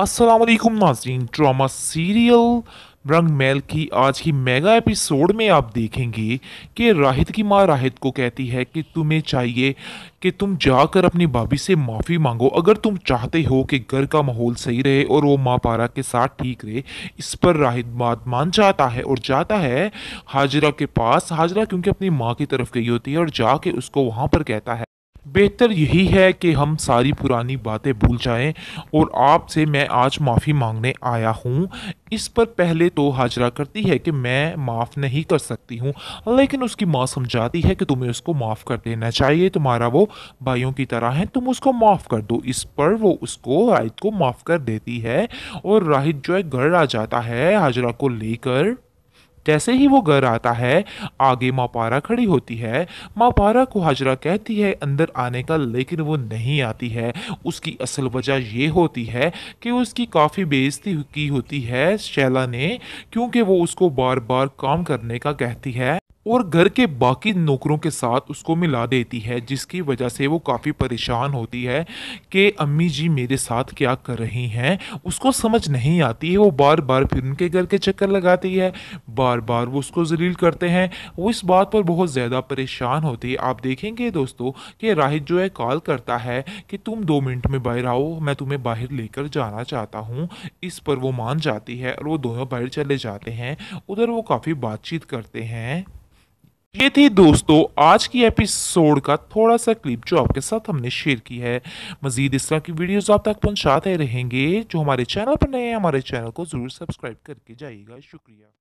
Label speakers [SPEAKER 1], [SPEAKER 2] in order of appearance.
[SPEAKER 1] असलम नाजरीन drama serial रंग मैल की आज की मेगा एपिसोड में आप देखेंगे कि राहत की माँ राहत को कहती है कि तुम्हें चाहिए कि तुम जाकर अपनी भाभी से माफ़ी मांगो अगर तुम चाहते हो कि घर का माहौल सही रहे और वो माँ पारा के साथ ठीक रहे इस पर राहत बात मान जाता है और जाता है हाजरा के पास हाजरा क्योंकि अपनी माँ की तरफ गई होती है और जाके उसको वहाँ पर कहता है बेहतर यही है कि हम सारी पुरानी बातें भूल जाएं और आपसे मैं आज माफ़ी मांगने आया हूँ इस पर पहले तो हाजरा करती है कि मैं माफ़ नहीं कर सकती हूँ लेकिन उसकी माँ समझाती है कि तुम्हें उसको माफ़ कर देना चाहिए तुम्हारा वो भाइयों की तरह है तुम उसको माफ़ कर दो इस पर वो उसको राहित को माफ़ कर देती है और राहित जो है घर आ जाता है हाजरा को लेकर जैसे ही वो घर आता है आगे माँ पारा खड़ी होती है माँ पारा को हाजरा कहती है अंदर आने का लेकिन वो नहीं आती है उसकी असल वजह यह होती है कि उसकी काफ़ी बेइज्जती की होती है शैला ने क्योंकि वो उसको बार बार काम करने का कहती है और घर के बाकी नौकरों के साथ उसको मिला देती है जिसकी वजह से वो काफ़ी परेशान होती है कि अम्मी जी मेरे साथ क्या कर रही हैं उसको समझ नहीं आती है वो बार बार फिर उनके घर के चक्कर लगाती है बार बार वो उसको जलील करते हैं वो इस बात पर बहुत ज़्यादा परेशान होती है आप देखेंगे दोस्तों कि राहित जो है कॉल करता है कि तुम दो मिनट में बाहर आओ मैं तुम्हें बाहर लेकर जाना चाहता हूँ इस पर वो मान जाती है और वो दोनों बाहर चले जाते हैं उधर वो काफ़ी बातचीत करते हैं ये थी दोस्तों आज की एपिसोड का थोड़ा सा क्लिप जो आपके साथ हमने शेयर की है मजीद इस तरह की वीडियोस आप तक पहुंचाते रहेंगे जो हमारे चैनल पर नए हैं हमारे चैनल को ज़रूर सब्सक्राइब करके जाइएगा शुक्रिया